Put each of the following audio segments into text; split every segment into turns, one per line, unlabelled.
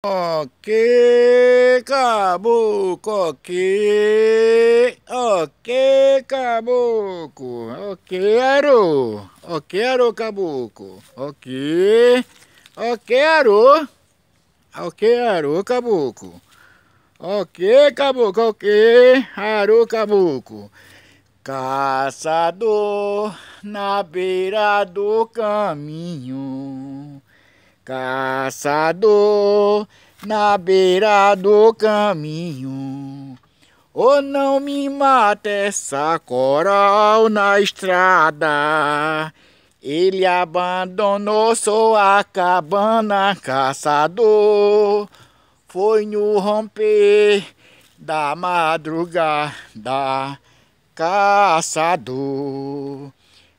Ok, caboclo, ok, ok, caboclo, ok, aro, ok, aro, caboclo, ok, ok, aro, ok, aro, caboclo, ok, caboclo, ok, aro, caboclo. Caçador na beira do caminho Caçador na beira do caminho. Ou oh, não me mata essa coral na estrada. Ele abandonou sua cabana, caçador. Foi no romper da madrugada, caçador,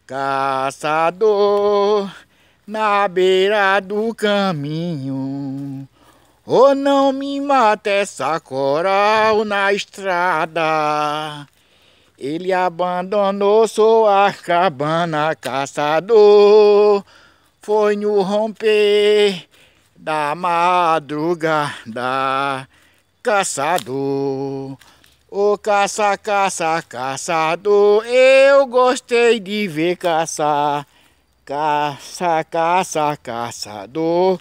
caçador na beira do caminho. Ou oh, não me mata essa coral na estrada. Ele abandonou sua cabana, caçador. Foi no romper da madrugada, caçador. Ô oh, caça, caça, caçador, eu gostei de ver caçar. Caça, caça, caçador,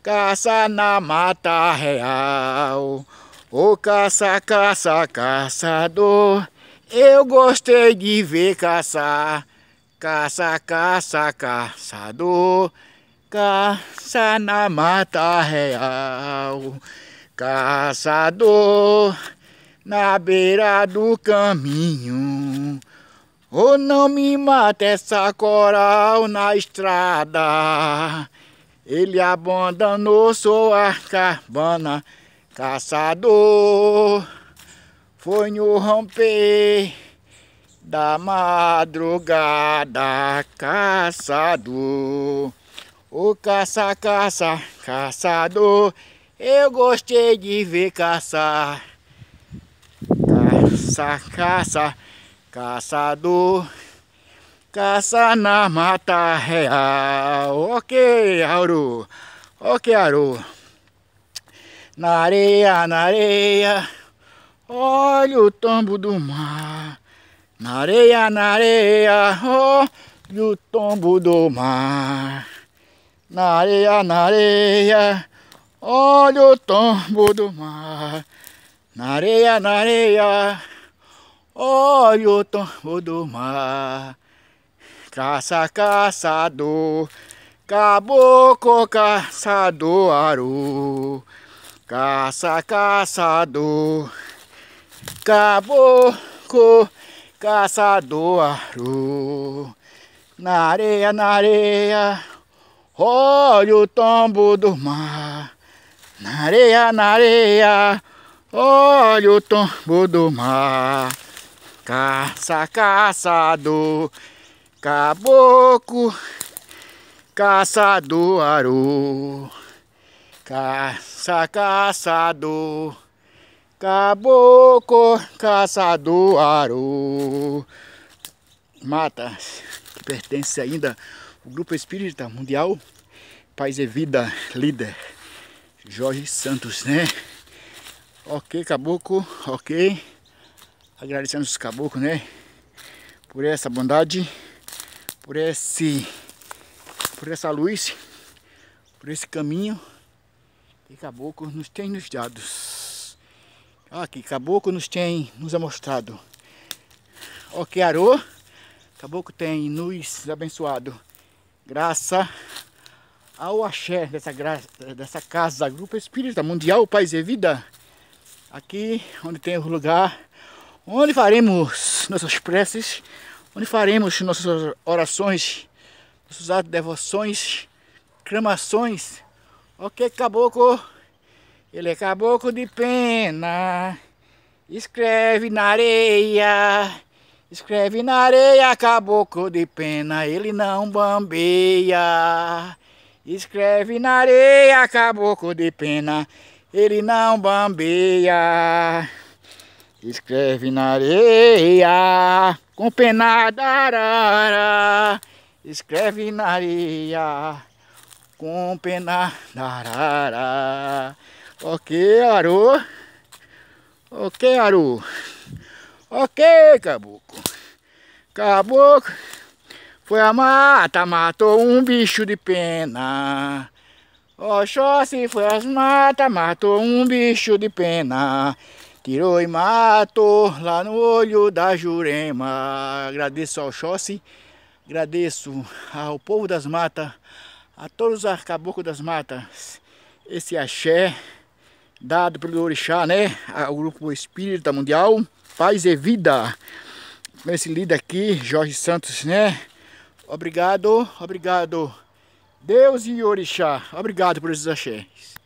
caça na mata real. Ô caça, caça, caçador, eu gostei de ver caçar. Caça, caça, caçador, caça na mata real. Caçador, na beira do caminho. Oh, não me mata essa coral na estrada. Ele abandonou sua cabana, caçador. Foi no romper da madrugada, caçador. O oh, caça, caça, caçador. Eu gostei de ver caçar. Caça, caça. Caçador, caça na mata real. Ok, Aru, Ok, Aru. Na areia, na areia, olha o tombo do mar. Na areia, na areia, olha o tombo do mar. Na areia, na areia, olha o tombo do mar. Na areia, na areia. Olha o tombo do mar, caça caçador, caboclo caçador aru, caça caçador, caboclo caçador aru, na areia, na areia, olha o tombo do mar, na areia, na areia, olha o tombo do mar. Caça, caçado, caboclo, caçador aru, Caça, caçador, caboclo, caçador aru. Mata que pertence ainda ao Grupo Espírita Mundial Paz e Vida Líder Jorge Santos, né? Ok, caboclo, ok. Agradecendo os caboclos, né? Por essa bondade, por esse por essa luz, por esse caminho que caboclo nos tem nos dados. Ah, que caboclo nos tem nos mostrado. Ó que arô, caboclo tem nos abençoado. Graça ao axé dessa, graça, dessa casa, Grupo Espírita Mundial Paz e Vida, aqui onde tem o lugar onde faremos nossas preces, onde faremos nossas orações, nossos atos de devoções, clamações. Ok, caboclo, ele é caboclo de pena, escreve na areia, escreve na areia, caboclo de pena, ele não bambeia. Escreve na areia, caboclo de pena, ele não bambeia. Escreve na areia, com penada arara. Escreve na areia, com penada arara. Ok, Aru. Ok, Aru. Ok, caboclo. Caboclo. Foi a mata, matou um bicho de pena. Oxóssi foi as mata, matou um bicho de pena. Tirou e mato lá no olho da Jurema. Agradeço ao Xóssi, agradeço ao povo das matas, a todos os arcabocos das matas. Esse axé dado pelo Orixá, né? O Grupo Espírita Mundial, Paz e Vida. Esse líder aqui, Jorge Santos, né? Obrigado, obrigado. Deus e Orixá, obrigado por esses axés.